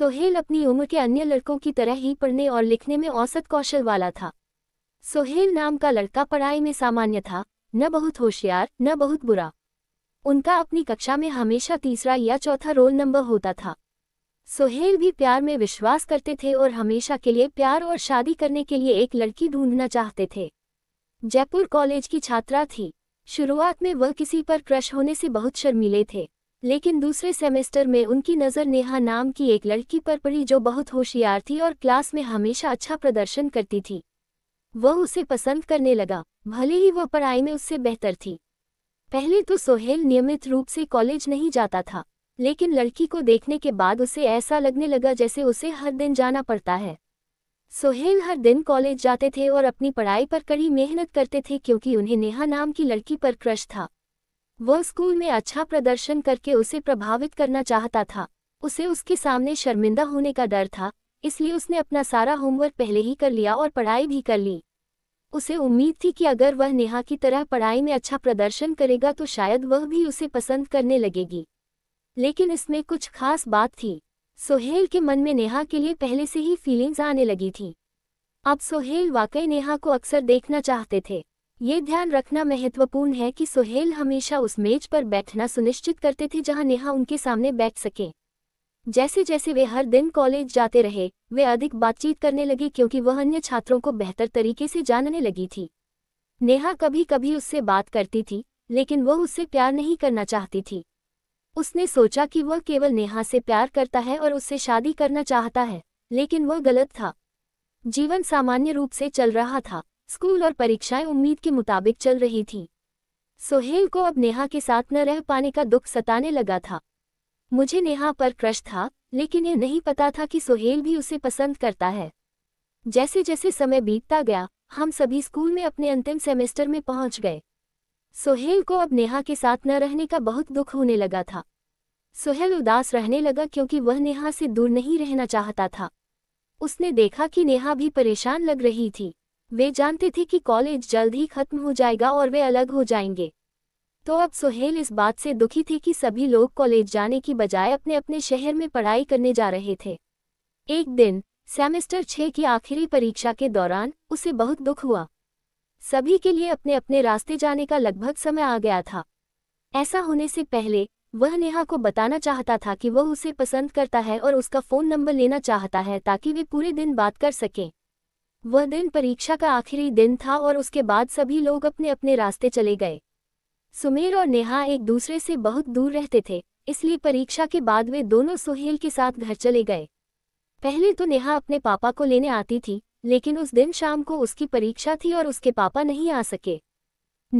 सोहेल अपनी उम्र के अन्य लड़कों की तरह ही पढ़ने और लिखने में औसत कौशल वाला था सोहेल नाम का लड़का पढ़ाई में सामान्य था न बहुत होशियार न बहुत बुरा उनका अपनी कक्षा में हमेशा तीसरा या चौथा रोल नंबर होता था सोहेल भी प्यार में विश्वास करते थे और हमेशा के लिए प्यार और शादी करने के लिए एक लड़की ढूंढना चाहते थे जयपुर कॉलेज की छात्रा थी शुरुआत में वह किसी पर क्रश होने से बहुत शर्मीले थे लेकिन दूसरे सेमेस्टर में उनकी नज़र नेहा नाम की एक लड़की पर पड़ी जो बहुत होशियार थी और क्लास में हमेशा अच्छा प्रदर्शन करती थी वह उसे पसंद करने लगा भले ही वह पढ़ाई में उससे बेहतर थी पहले तो सोहेल नियमित रूप से कॉलेज नहीं जाता था लेकिन लड़की को देखने के बाद उसे ऐसा लगने लगा जैसे उसे हर दिन जाना पड़ता है सोहेल हर दिन कॉलेज जाते थे और अपनी पढ़ाई पर कड़ी मेहनत करते थे क्योंकि उन्हें नेहा नाम की लड़की पर क्रश था वह स्कूल में अच्छा प्रदर्शन करके उसे प्रभावित करना चाहता था उसे उसके सामने शर्मिंदा होने का डर था इसलिए उसने अपना सारा होमवर्क पहले ही कर लिया और पढ़ाई भी कर ली उसे उम्मीद थी कि अगर वह नेहा की तरह पढ़ाई में अच्छा प्रदर्शन करेगा तो शायद वह भी उसे पसंद करने लगेगी लेकिन इसमें कुछ खास बात थी सोहेल के मन में नेहा के लिए पहले से ही फीलिंग्स आने लगी थी अब सोहेल वाकई नेहा को अक्सर देखना चाहते थे ये ध्यान रखना महत्वपूर्ण है कि सुहेल हमेशा उस मेज पर बैठना सुनिश्चित करते थे जहां नेहा उनके सामने बैठ सकें जैसे जैसे वे हर दिन कॉलेज जाते रहे वे अधिक बातचीत करने लगे क्योंकि वह अन्य छात्रों को बेहतर तरीके से जानने लगी थी नेहा कभी कभी उससे बात करती थी लेकिन वह उससे प्यार नहीं करना चाहती थी उसने सोचा कि वह केवल नेहा से प्यार करता है और उससे शादी करना चाहता है लेकिन वह गलत था जीवन सामान्य रूप से चल रहा था स्कूल और परीक्षाएं उम्मीद के मुताबिक चल रही थीं सोहेल को अब नेहा के साथ न रह पाने का दुख सताने लगा था मुझे नेहा पर क्रश था लेकिन यह नहीं पता था कि सोहेल भी उसे पसंद करता है जैसे जैसे समय बीतता गया हम सभी स्कूल में अपने अंतिम सेमेस्टर में पहुंच गए सोहेल को अब नेहा के साथ न रहने का बहुत दुख होने लगा था सोहेल उदास रहने लगा क्योंकि वह नेहा से दूर नहीं रहना चाहता था उसने देखा कि नेहा भी परेशान लग रही थी वे जानते थे कि कॉलेज जल्द ही खत्म हो जाएगा और वे अलग हो जाएंगे तो अब सोहेल इस बात से दुखी थे कि सभी लोग कॉलेज जाने की बजाय अपने अपने शहर में पढ़ाई करने जा रहे थे एक दिन सेमेस्टर छः की आखिरी परीक्षा के दौरान उसे बहुत दुख हुआ सभी के लिए अपने अपने रास्ते जाने का लगभग समय आ गया था ऐसा होने से पहले वह नेहा को बताना चाहता था कि वह उसे पसंद करता है और उसका फ़ोन नंबर लेना चाहता है ताकि वे पूरे दिन बात कर सकें वह दिन परीक्षा का आखिरी दिन था और उसके बाद सभी लोग अपने अपने रास्ते चले गए सुमेर और नेहा एक दूसरे से बहुत दूर रहते थे इसलिए परीक्षा के बाद वे दोनों सुहेल के साथ घर चले गए पहले तो नेहा अपने पापा को लेने आती थी लेकिन उस दिन शाम को उसकी परीक्षा थी और उसके पापा नहीं आ सके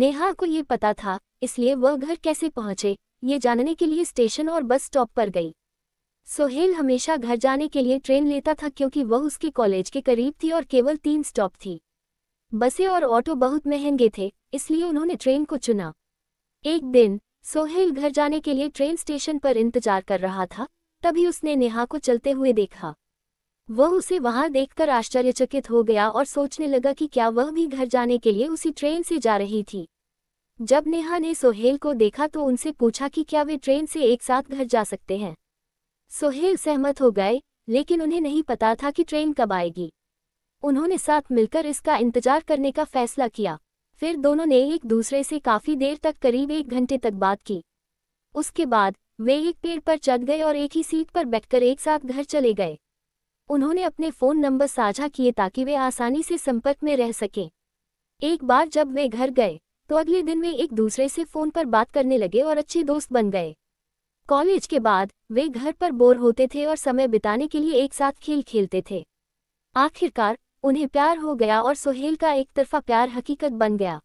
नेहा को ये पता था इसलिए वह घर कैसे पहुंचे ये जानने के लिए स्टेशन और बस स्टॉप पर गई सोहेल हमेशा घर जाने के लिए ट्रेन लेता था क्योंकि वह उसके कॉलेज के करीब थी और केवल तीन स्टॉप थी बसें और ऑटो बहुत महंगे थे इसलिए उन्होंने ट्रेन को चुना एक दिन सोहेल घर जाने के लिए ट्रेन स्टेशन पर इंतजार कर रहा था तभी उसने नेहा को चलते हुए देखा वह उसे वहां देखकर आश्चर्यचकित हो गया और सोचने लगा कि क्या वह भी घर जाने के लिए उसी ट्रेन से जा रही थी जब नेहा ने सोहेल को देखा तो उनसे पूछा कि क्या वे ट्रेन से एक साथ घर जा सकते हैं सोहेल सहमत हो गए लेकिन उन्हें नहीं पता था कि ट्रेन कब आएगी उन्होंने साथ मिलकर इसका इंतजार करने का फैसला किया फिर दोनों ने एक दूसरे से काफ़ी देर तक करीब एक घंटे तक बात की उसके बाद वे एक पेड़ पर चढ़ गए और एक ही सीट पर बैठकर एक साथ घर चले गए उन्होंने अपने फ़ोन नंबर साझा किए ताकि वे आसानी से संपर्क में रह सकें एक बार जब वे घर गए तो अगले दिन वे एक दूसरे से फ़ोन पर बात करने लगे और अच्छे दोस्त बन गए कॉलेज के बाद वे घर पर बोर होते थे और समय बिताने के लिए एक साथ खेल खेलते थे आखिरकार उन्हें प्यार हो गया और सोहेल का एक तरफा प्यार हकीकत बन गया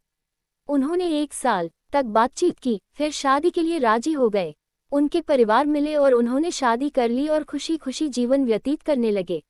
उन्होंने एक साल तक बातचीत की फिर शादी के लिए राजी हो गए उनके परिवार मिले और उन्होंने शादी कर ली और खुशी खुशी जीवन व्यतीत करने लगे